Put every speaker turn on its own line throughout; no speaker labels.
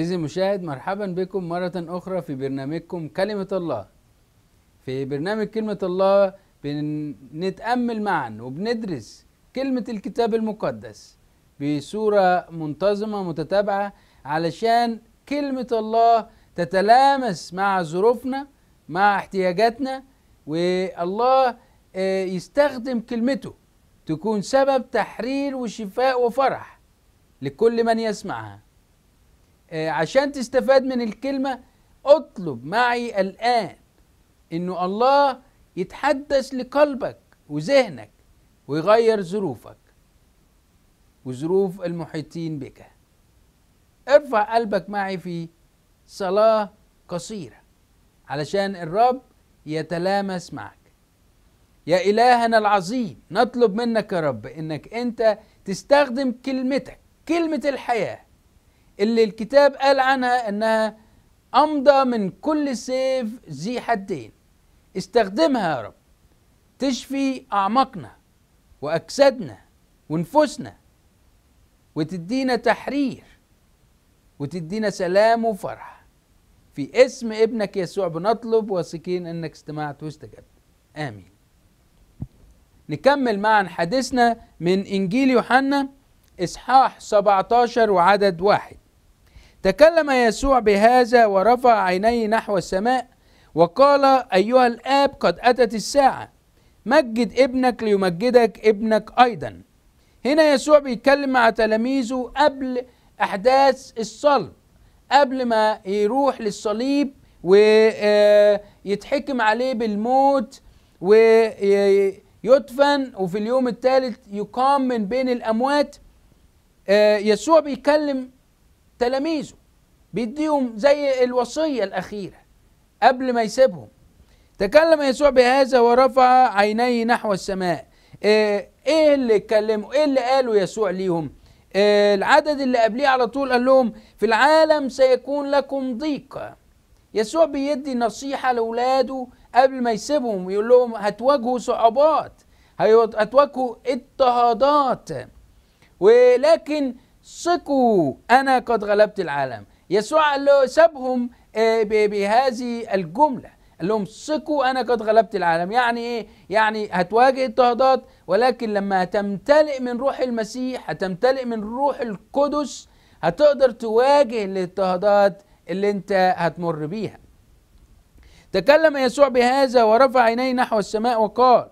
عزيزي المشاهد مرحبا بكم مرة أخرى في برنامجكم كلمة الله في برنامج كلمة الله بنتأمل معا وبندرس كلمة الكتاب المقدس بصورة منتظمة متتابعة علشان كلمة الله تتلامس مع ظروفنا مع احتياجاتنا والله آه، يستخدم كلمته تكون سبب تحرير وشفاء وفرح لكل من يسمعها آه، عشان تستفاد من الكلمة اطلب معي الآن إنه الله يتحدث لقلبك وذهنك ويغير ظروفك وظروف المحيطين بك ارفع قلبك معي في صلاة قصيرة علشان الرب يتلامس معك يا إلهنا العظيم نطلب منك يا رب إنك أنت تستخدم كلمتك كلمة الحياة اللي الكتاب قال عنها انها امضى من كل سيف ذي حدين استخدمها يا رب تشفي اعماقنا واجسادنا ونفوسنا وتدينا تحرير وتدينا سلام وفرح في اسم ابنك يسوع بنطلب واثقين انك استمعت واستجبت امين نكمل معا حديثنا من انجيل يوحنا اصحاح 17 وعدد واحد تكلم يسوع بهذا ورفع عينيه نحو السماء وقال أيها الآب قد أتت الساعة مجد ابنك ليمجدك ابنك أيضا هنا يسوع بيتكلم مع تلاميذه قبل أحداث الصلب قبل ما يروح للصليب ويتحكم آه، عليه بالموت ويدفن وفي اليوم الثالث يقام من بين الأموات آه، يسوع بيكلم تلاميذه بيديهم زي الوصية الأخيرة قبل ما يسيبهم تكلم يسوع بهذا ورفع عينيه نحو السماء آه، ايه اللي اتكلموا ايه اللي قاله يسوع ليهم آه، العدد اللي قبليه على طول قال لهم في العالم سيكون لكم ضيق يسوع بيدي نصيحة لأولاده قبل ما يسيبهم يقول لهم هتواجهوا صعوبات هتواجهوا اضطهادات ولكن ثقوا أنا قد غلبت العالم يسوع قال له سابهم آه، بهذه الجملة قال لهم ثقوا أنا قد غلبت العالم يعني إيه؟ يعني هتواجه اضطهادات ولكن لما هتمتلئ من روح المسيح هتمتلئ من روح القدس هتقدر تواجه الاضطهادات اللي انت هتمر بيها تكلم يسوع بهذا ورفع عينيه نحو السماء وقال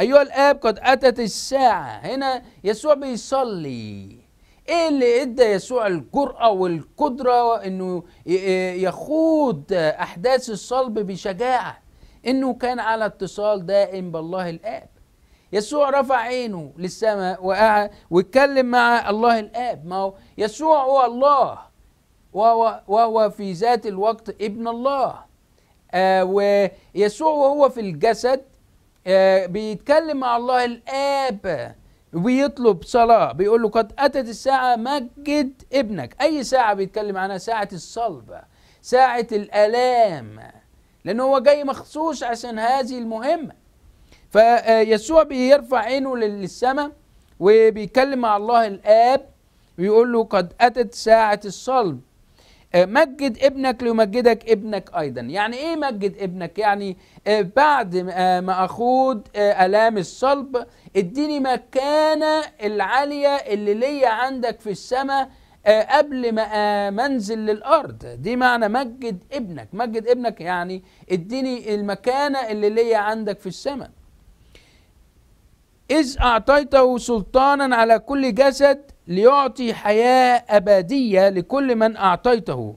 أيها الآب قد أتت الساعة هنا يسوع بيصلي ايه اللي ادى يسوع الجرأة والقدرة انه إيه يخوض احداث الصلب بشجاعة انه كان على اتصال دائم بالله الاب يسوع رفع عينه للسماء وقعد واتكلم مع الله الاب ما هو يسوع هو الله وهو في ذات الوقت ابن الله آه ويسوع وهو في الجسد آه بيتكلم مع الله الاب بيطلب صلاة بيقول له قد أتت الساعة مجد ابنك أي ساعة بيتكلم عنها ساعة الصلبة ساعة الآلام لأن هو جاي مخصوص عشان هذه المهمة فيسوع بيرفع عينه للسماء وبيتكلم مع الله الآب ويقول له قد أتت ساعة الصلب آه، مجد ابنك ليمجدك ابنك ايضا يعني ايه مجد ابنك يعني آه، بعد ما آه، اخوض الام الصلب اديني مكانه العاليه اللي ليا عندك في السماء قبل ما منزل للارض دي معنى مجد ابنك مجد ابنك يعني اديني المكانه اللي ليا عندك في السماء إذ أعطيته سلطانا على كل جسد ليعطي حياة أبدية لكل من أعطيته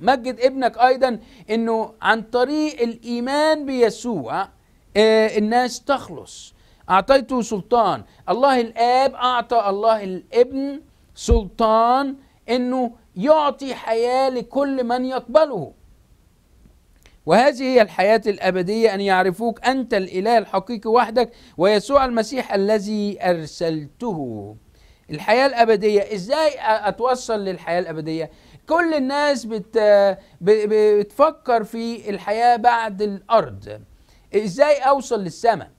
مجد ابنك أيضا أنه عن طريق الإيمان بيسوع آه، الناس تخلص أعطيته سلطان الله الآب أعطى الله الابن سلطان أنه يعطي حياة لكل من يقبله وهذه هي الحياة الأبدية أن يعرفوك أنت الإله الحقيقي وحدك ويسوع المسيح الذي أرسلته الحياة الأبدية إزاي أتوصل للحياة الأبدية كل الناس بت... بتفكر في الحياة بعد الأرض إزاي أوصل للسماء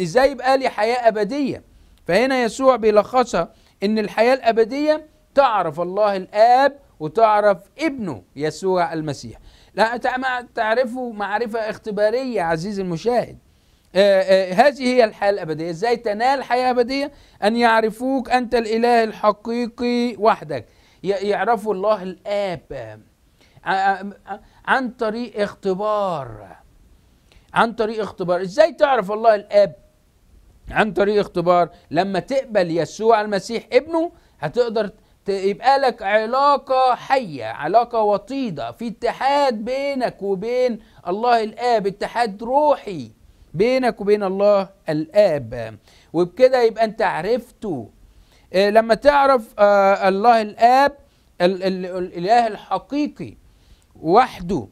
إزاي يبقى لي حياة أبدية فهنا يسوع بيلخصها إن الحياة الأبدية تعرف الله الآب وتعرف ابنه يسوع المسيح لا أنت تعرفه معرفة اختبارية عزيزي المشاهد آآ آه، آآ آه، هذه هي الحياة الأبدية إزاي تنال حياة أبدية أن يعرفوك أنت الإله الحقيقي وحدك يعرفوا الله الآب آه، عن طريق اختبار عن طريق اختبار إزاي تعرف الله الآب عن طريق اختبار لما تقبل يسوع المسيح ابنه هتقدر يبقى لك علاقة حية علاقة وطيدة في اتحاد بينك وبين الله الآب اتحاد روحي بينك وبين الله الآب وبكده يبقى أنت عرفته آه، لما تعرف آه، الله الآب الإله الحقيقي وحده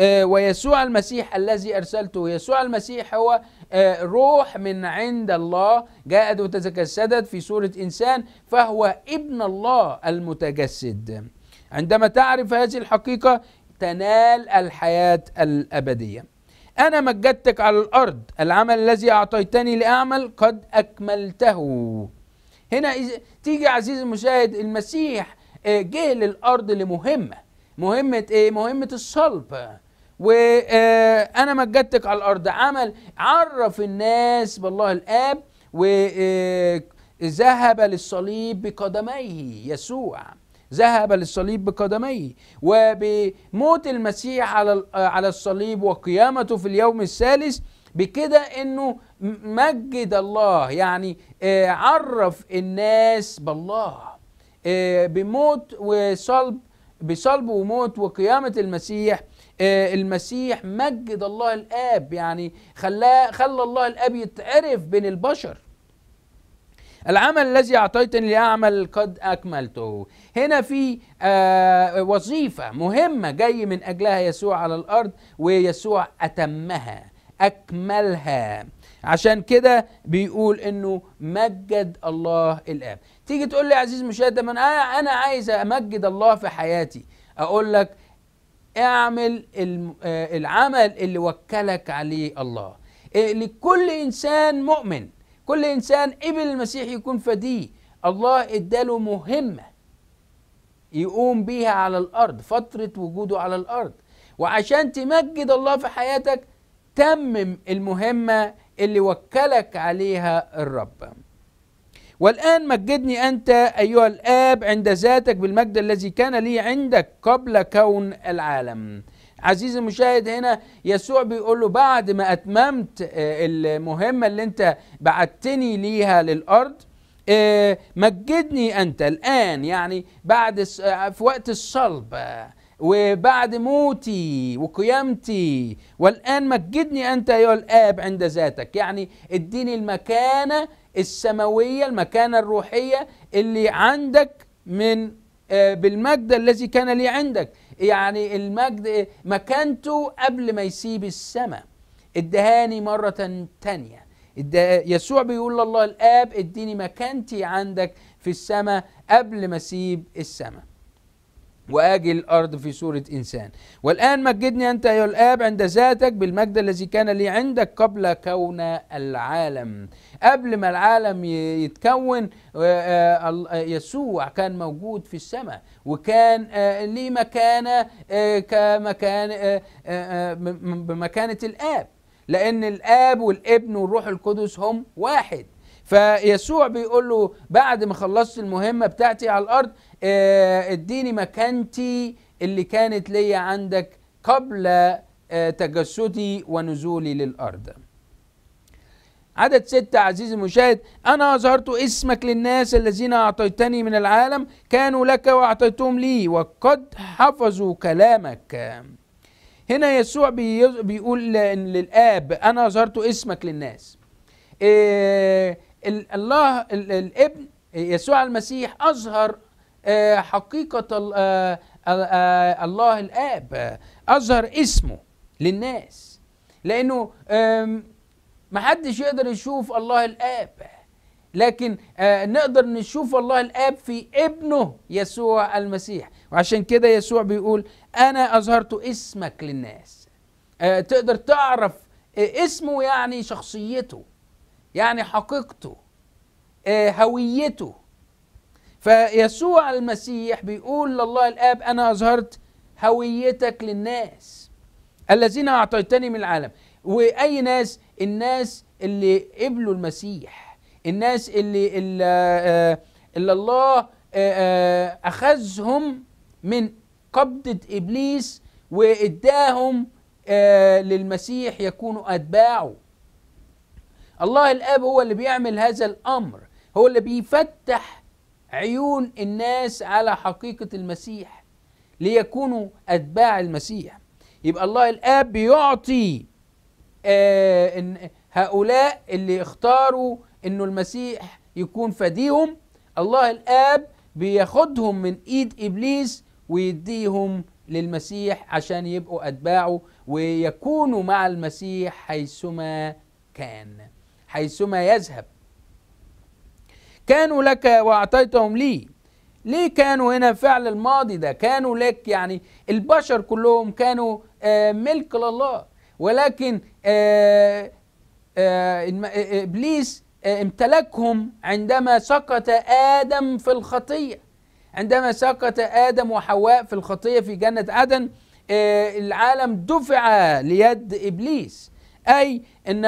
آه، ويسوع المسيح الذي أرسلته يسوع المسيح هو آه، روح من عند الله جاءت وتجسدت في سورة إنسان فهو ابن الله المتجسد عندما تعرف هذه الحقيقة تنال الحياة الأبدية أنا مجدتك على الأرض العمل الذي أعطيتني لأعمل قد أكملته هنا تيجي عزيزي المشاهد المسيح آه، جه للأرض لمهمة مهمة إيه؟ مهمة الصلب وانا مجدتك على الارض عمل عرف الناس بالله الاب وذهب آه، للصليب بقدميه يسوع ذهب للصليب بقدميه وبموت المسيح على على الصليب وقيامته في اليوم الثالث بكده انه مجد الله يعني آه، عرف الناس بالله آه، بموت وصلب بصلب وموت وقيامه المسيح آه، المسيح مجد الله الاب يعني خلاه خلى الله الاب يتعرف بين البشر العمل الذي اعطيتني لاعمل قد اكملته هنا في آه، وظيفه مهمه جاي من اجلها يسوع على الارض ويسوع اتمها اكملها عشان كده بيقول انه مجد الله الاب تيجي تقول لي يا عزيز مشاهد انا انا عايز امجد الله في حياتي اقول لك اعمل آه، العمل اللي وكلك عليه الله آه، لكل انسان مؤمن كل انسان قبل المسيح يكون فديه الله اداله مهمه يقوم بيها على الارض فتره وجوده على الارض وعشان تمجد الله في حياتك تمم المهمه اللي وكلك عليها الرب والآن مجدني أنت أيها الآب عند ذاتك بالمجد الذي كان لي عندك قبل كون العالم عزيزي المشاهد هنا يسوع بيقول له بعد ما أتممت آه، المهمة اللي أنت بعتني ليها للأرض آه، مجدني أنت الآن يعني بعد آه، في وقت الصلب وبعد موتي وقيامتي والآن مجدني أنت أيها الآب عند ذاتك يعني اديني المكانة السماوية المكانة الروحية اللي عندك من آه، بالمجد الذي كان لي عندك يعني المجد آه، مكانته قبل ما يسيب السماء ادهاني مرة تانية يسوع بيقول لله الآب اديني مكانتي عندك في السماء قبل ما اسيب السماء وآجي الأرض في صورة إنسان والآن مجدني أنت أيها الآب عند ذاتك بالمجد الذي كان لي عندك قبل كون العالم قبل ما العالم يتكون آه، آه، آه، يسوع كان موجود في السماء وكان لي مكانة كمكان بمكانة الآب لأن الآب والابن والروح القدس هم واحد فيسوع بيقول له بعد ما خلصت المهمة بتاعتي على الأرض آه، اديني مكانتي اللي كانت ليا عندك قبل آه، تجسدي ونزولي للأرض عدد ستة عزيزي المشاهد أنا أظهرت اسمك للناس الذين أعطيتني من العالم كانوا لك وأعطيتهم لي وقد حفظوا كلامك هنا يسوع بيقول للآب أنا أظهرت اسمك للناس آه، الله الابن يسوع المسيح أظهر آه، حقيقة آه، آه، الله الآب أظهر اسمه للناس لأنه محدش يقدر يشوف الله الآب لكن نقدر نشوف الله الآب في ابنه يسوع المسيح وعشان كده يسوع بيقول أنا أظهرت اسمك للناس تقدر تعرف اسمه يعني شخصيته يعني حقيقته هويته فيسوع المسيح بيقول لله الآب أنا أظهرت هويتك للناس الذين أعطيتني من العالم وأي ناس الناس اللي قبلوا المسيح الناس اللي اللي, آه، آه، اللي الله آه، أخذهم من قبضة إبليس وإداهم للمسيح يكونوا أتباعه الله الآب هو اللي بيعمل هذا الأمر هو اللي بيفتح عيون الناس على حقيقة المسيح ليكونوا أتباع المسيح يبقى الله الآب بيعطي آه، هؤلاء اللي اختاروا انه المسيح يكون فديهم الله الآب بياخدهم من إيد إبليس ويديهم للمسيح عشان يبقوا أتباعه ويكونوا مع المسيح حيثما كان حيثما يذهب كانوا لك وأعطيتهم لي ليه كانوا هنا فعل الماضي ده كانوا لك يعني البشر كلهم كانوا آه، ملك لله ولكن آه، آه، إبليس امتلكهم عندما سقط آدم في الخطية عندما سقط آدم وحواء في الخطية في جنة عدن العالم دفع ليد إبليس أي أن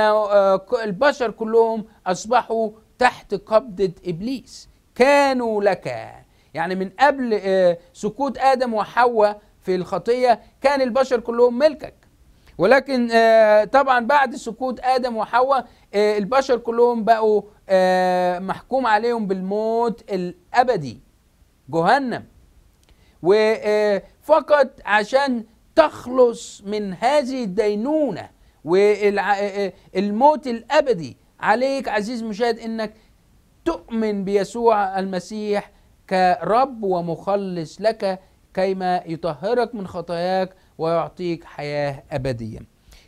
البشر كلهم أصبحوا تحت قبضة إبليس كانوا لك يعني من قبل آه، سقوط آدم وحواء في الخطية كان البشر كلهم ملكك ولكن آه، طبعا بعد سقوط آدم وحواء آه، البشر كلهم بقوا محكوم عليهم بالموت الأبدي جهنم وفقط عشان تخلص من هذه الدينونة والموت الأبدي عليك عزيز مشاهد انك تؤمن بيسوع المسيح كرب ومخلص لك كيما يطهرك من خطاياك ويعطيك حياه ابديه.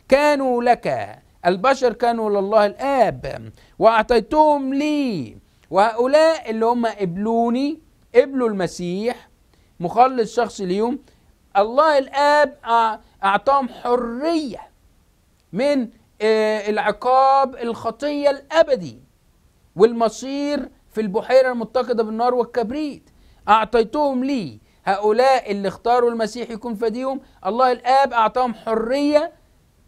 كانوا لك البشر كانوا لله الاب واعطيتهم لي وهؤلاء اللي هم قبلوني قبلوا المسيح مخلص شخصي ليهم الله الاب اعطاهم حريه من آه، العقاب الخطيه الابدي والمصير في البحيره المتقده بالنار والكبريت اعطيتهم لي هؤلاء اللي اختاروا المسيح يكون فديهم الله الاب اعطاهم حريه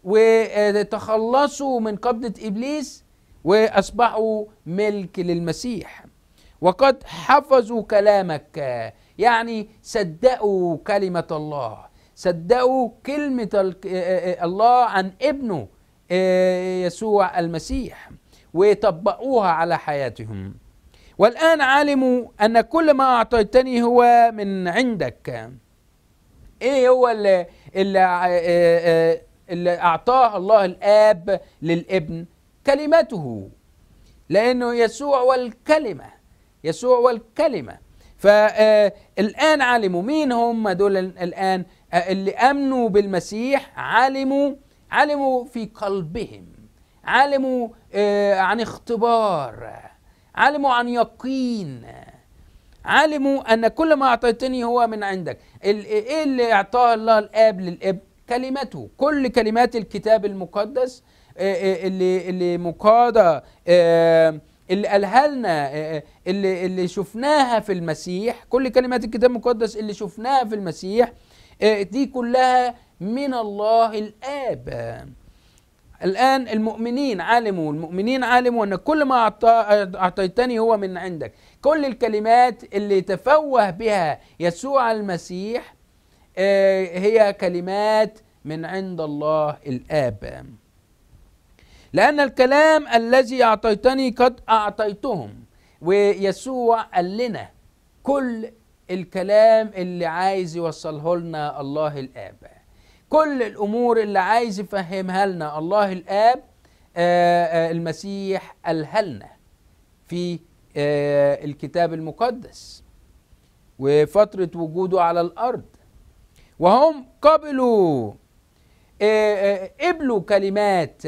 وتخلصوا من قبضه ابليس واصبحوا ملك للمسيح وقد حفظوا كلامك يعني صدقوا كلمه الله صدقوا كلمه آه، آه، الله عن ابنه إيه، يسوع المسيح ويطبقوها على حياتهم والآن علموا أن كل ما أعطيتني هو من عندك إيه هو اللي, اللي, إيه، إيه، أعطاه الله الآب للابن كلمته لأنه يسوع والكلمة يسوع والكلمة فالآن آه، علموا مين هم دول الآن آه، اللي أمنوا بالمسيح علموا علموا في قلبهم علموا آه، عن اختبار علموا عن يقين علموا ان كل ما اعطيتني هو من عندك ايه اللي اعطاه الله الاب للابن كلمته كل كلمات الكتاب المقدس آه، آه، اللي اللي مقاده اللي قالها لنا اللي اللي شفناها في المسيح كل كلمات الكتاب المقدس اللي شفناها في المسيح دي كلها من الله الآب الآن المؤمنين علموا المؤمنين علموا أن كل ما أعطيتني هو من عندك كل الكلمات اللي تفوه بها يسوع المسيح آه، هي كلمات من عند الله الآب لأن الكلام الذي أعطيتني قد أعطيتهم ويسوع قال لنا كل الكلام اللي عايز يوصله لنا الله الآب كل الامور اللي عايز يفهمها لنا الله الاب آه، آه، المسيح قالها لنا في آه، الكتاب المقدس وفتره وجوده على الارض وهم قبلوا قبلوا كلمات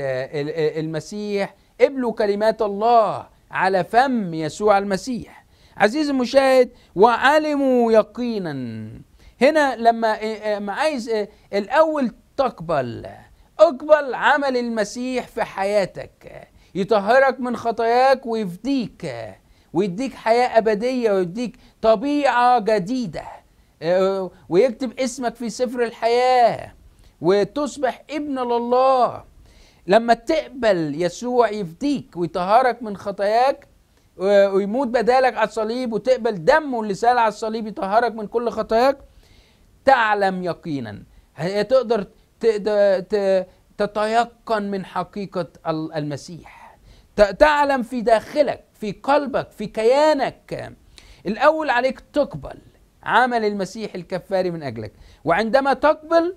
المسيح قبلوا كلمات الله على فم يسوع المسيح عزيزي المشاهد وعلموا يقينا هنا لما إيه، إيه، عايز إيه، الاول تقبل اقبل عمل المسيح في حياتك يطهرك من خطاياك ويفديك ويديك حياه ابديه ويديك طبيعه جديده ويكتب اسمك في سفر الحياه وتصبح ابن لله لما تقبل يسوع يفديك ويطهرك من خطاياك ويموت بدالك على الصليب وتقبل دمه اللي سال على الصليب يطهرك من كل خطاياك تعلم يقينا تقدر تتيقن من حقيقة المسيح تعلم في داخلك في قلبك في كيانك الأول عليك تقبل عمل المسيح الكفاري من أجلك وعندما تقبل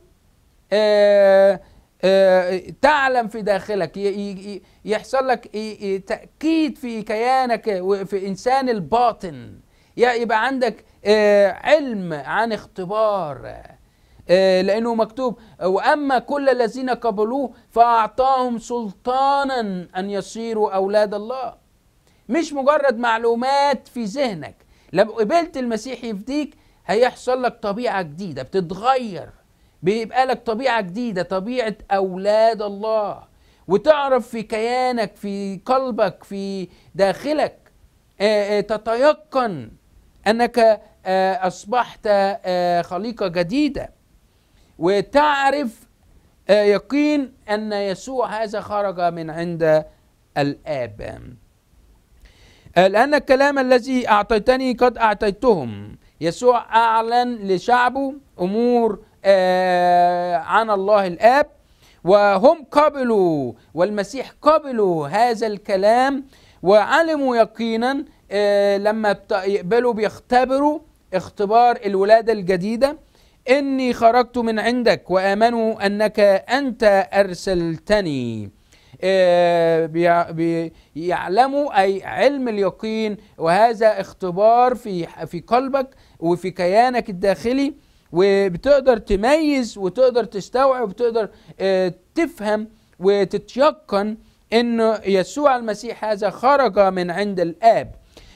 آه، آه، تعلم في داخلك يحصل لك تأكيد في كيانك وفي إنسان الباطن يبقى عندك آه، علم عن اختبار آه، لأنه مكتوب وأما كل الذين قبلوه فأعطاهم سلطانا أن يصيروا أولاد الله مش مجرد معلومات في ذهنك لو قبلت المسيح يفديك هيحصل لك طبيعة جديدة بتتغير بيبقى لك طبيعة جديدة طبيعة أولاد الله وتعرف في كيانك في قلبك في داخلك آه، تتيقن أنك آه، أصبحت آه، خليقة جديدة وتعرف آه، يقين أن يسوع هذا خرج من عند الآب لأن الكلام الذي أعطيتني قد أعطيتهم يسوع أعلن لشعبه أمور عن الله الآب وهم قبلوا والمسيح قبلوا هذا الكلام وعلموا يقينا لما يقبلوا بيختبروا اختبار الولادة الجديدة إني خرجت من عندك وآمنوا أنك أنت أرسلتني آه، بيعلموا أي علم اليقين وهذا اختبار في في قلبك وفي كيانك الداخلي وبتقدر تميز وتقدر تستوعب وتقدر آه، تفهم وتتيقن أن يسوع المسيح هذا خرج من عند الآب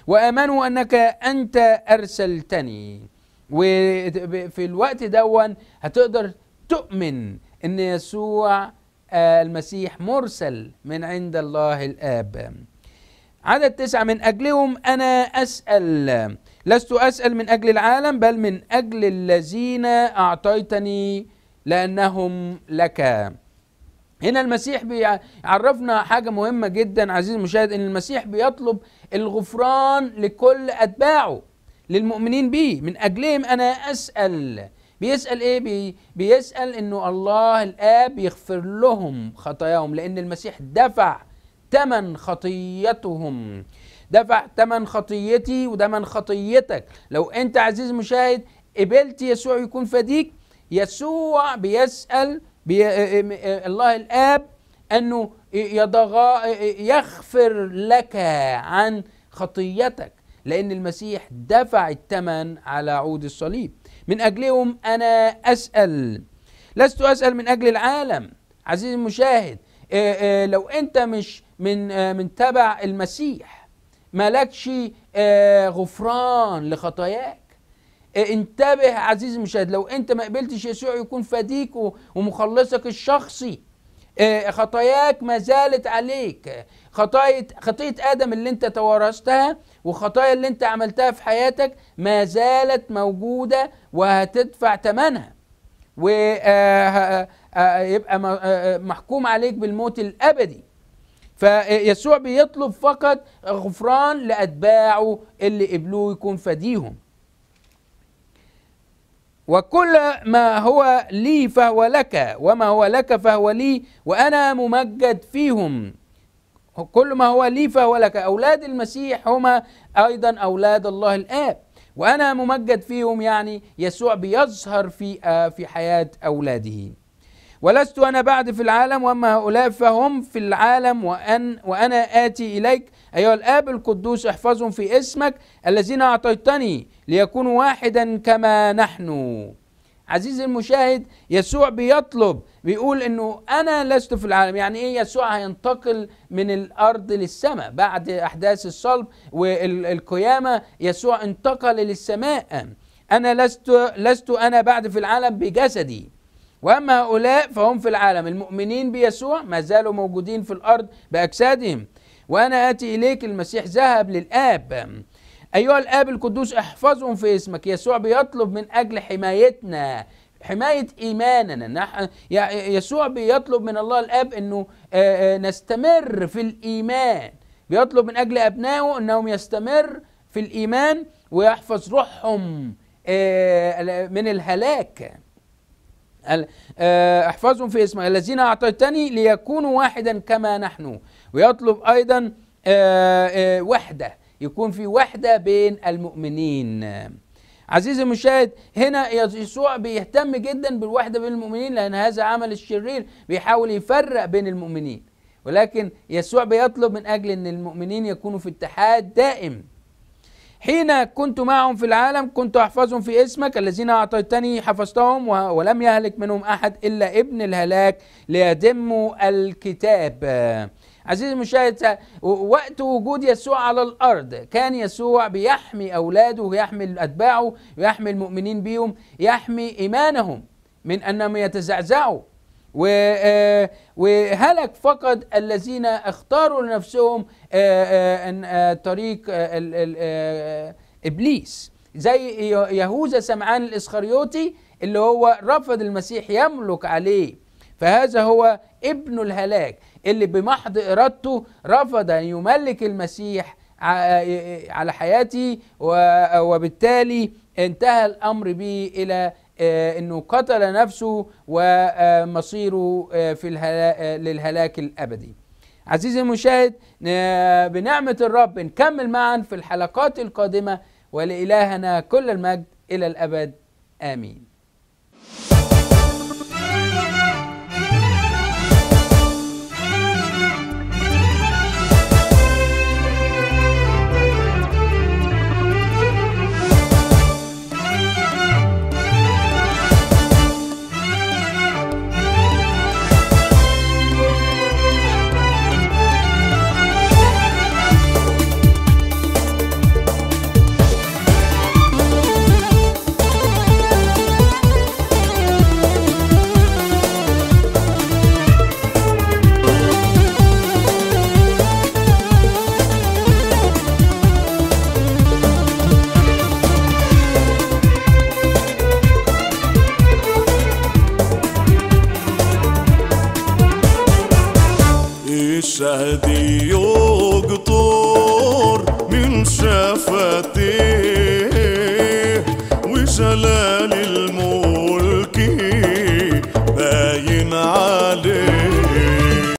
وآمنوا أنك أنت أرسلتني وفي الوقت دون هتقدر تؤمن أن يسوع آه، المسيح مرسل من عند الله الآب عدد تسعة من أجلهم أنا أسأل لست أسأل من أجل العالم بل من أجل الذين أعطيتني لأنهم لك هنا المسيح بيعرفنا حاجة مهمة جدا عزيزي المشاهد ان المسيح بيطلب الغفران لكل اتباعه للمؤمنين به من اجلهم انا اسأل بيسأل ايه بي بيسأل انه الله الاب يغفر لهم خطاياهم لان المسيح دفع ثمن خطيتهم دفع ثمن خطيتي ودمن خطيتك لو انت عزيزي المشاهد قبلت يسوع يكون فديك يسوع بيسأل إيه- إيه- إيه- الله الاب انه يضغى يغفر لك عن خطيتك لان المسيح دفع الثمن على عود الصليب من اجلهم انا اسال لست اسال من اجل العالم عزيزي المشاهد لو انت مش من آه، من تبع المسيح مالكش آه، غفران لخطاياك إيه، انتبه عزيزي المشاهد لو انت ما قبلتش يسوع يكون فديك ومخلصك الشخصي إيه، خطاياك ما زالت عليك خطايا خطيه ادم اللي انت توارثتها وخطايا اللي انت عملتها في حياتك ما زالت موجوده وهتدفع ثمنها ويبقى آه، آه، آه، محكوم عليك بالموت الابدي فيسوع بيطلب فقط غفران لاتباعه اللي قبلوه يكون فديهم وكل ما هو لي فهو لك وما هو لك فهو لي وأنا ممجد فيهم كل ما هو لي فهو لك أولاد المسيح هما أيضا أولاد الله الآب وأنا ممجد فيهم يعني يسوع بيظهر في آه، في حياة أولاده ولست أنا بعد في العالم وأما هؤلاء فهم في العالم وأن وأنا آتي إليك أيها الآب القدوس احفظهم في اسمك الذين أعطيتني ليكونوا واحدا كما نحن عزيزي المشاهد يسوع بيطلب بيقول انه انا لست في العالم يعني ايه يسوع هينتقل من الارض للسماء بعد احداث الصلب والقيامه يسوع انتقل للسماء انا لست لست انا بعد في العالم بجسدي واما هؤلاء فهم في العالم المؤمنين بيسوع ما زالوا موجودين في الارض باجسادهم وانا اتي اليك المسيح ذهب للاب ايها الاب القدوس احفظهم في اسمك يسوع بيطلب من اجل حمايتنا حماية إيماننا نحن يسوع بيطلب من الله الآب أنه آه، آه، نستمر في الإيمان بيطلب من أجل أبنائه أنهم يستمر في الإيمان ويحفظ روحهم آه، من الهلاك آه، احفظهم في اسمك الذين أعطيتني ليكونوا واحدا كما نحن ويطلب أيضا آه، آه، وحدة يكون في وحدة بين المؤمنين عزيزي المشاهد هنا يسوع بيهتم جدا بالوحدة بين المؤمنين لأن هذا عمل الشرير بيحاول يفرق بين المؤمنين ولكن يسوع بيطلب من أجل أن المؤمنين يكونوا في اتحاد دائم حين كنت معهم في العالم كنت أحفظهم في اسمك الذين أعطيتني حفظتهم ولم يهلك منهم أحد إلا ابن الهلاك ليتموا الكتاب عزيزي المشاهد وقت وجود يسوع على الارض كان يسوع بيحمي اولاده ويحمي اتباعه ويحمي المؤمنين بيهم يحمي ايمانهم من انهم يتزعزعوا آه، وهلك فقط الذين اختاروا لنفسهم آه، آه، طريق ابليس زي يهوذا سمعان الاسخريوطي اللي هو رفض المسيح يملك عليه فهذا هو ابن الهلاك اللي بمحض ارادته رفض ان يملك المسيح على حياته وبالتالي انتهى الامر به الى آه، انه قتل نفسه ومصيره آه، في آه، للهلاك الابدي عزيزي المشاهد بنعمه الرب نكمل معا في الحلقات القادمه ولالهنا كل المجد الى الابد امين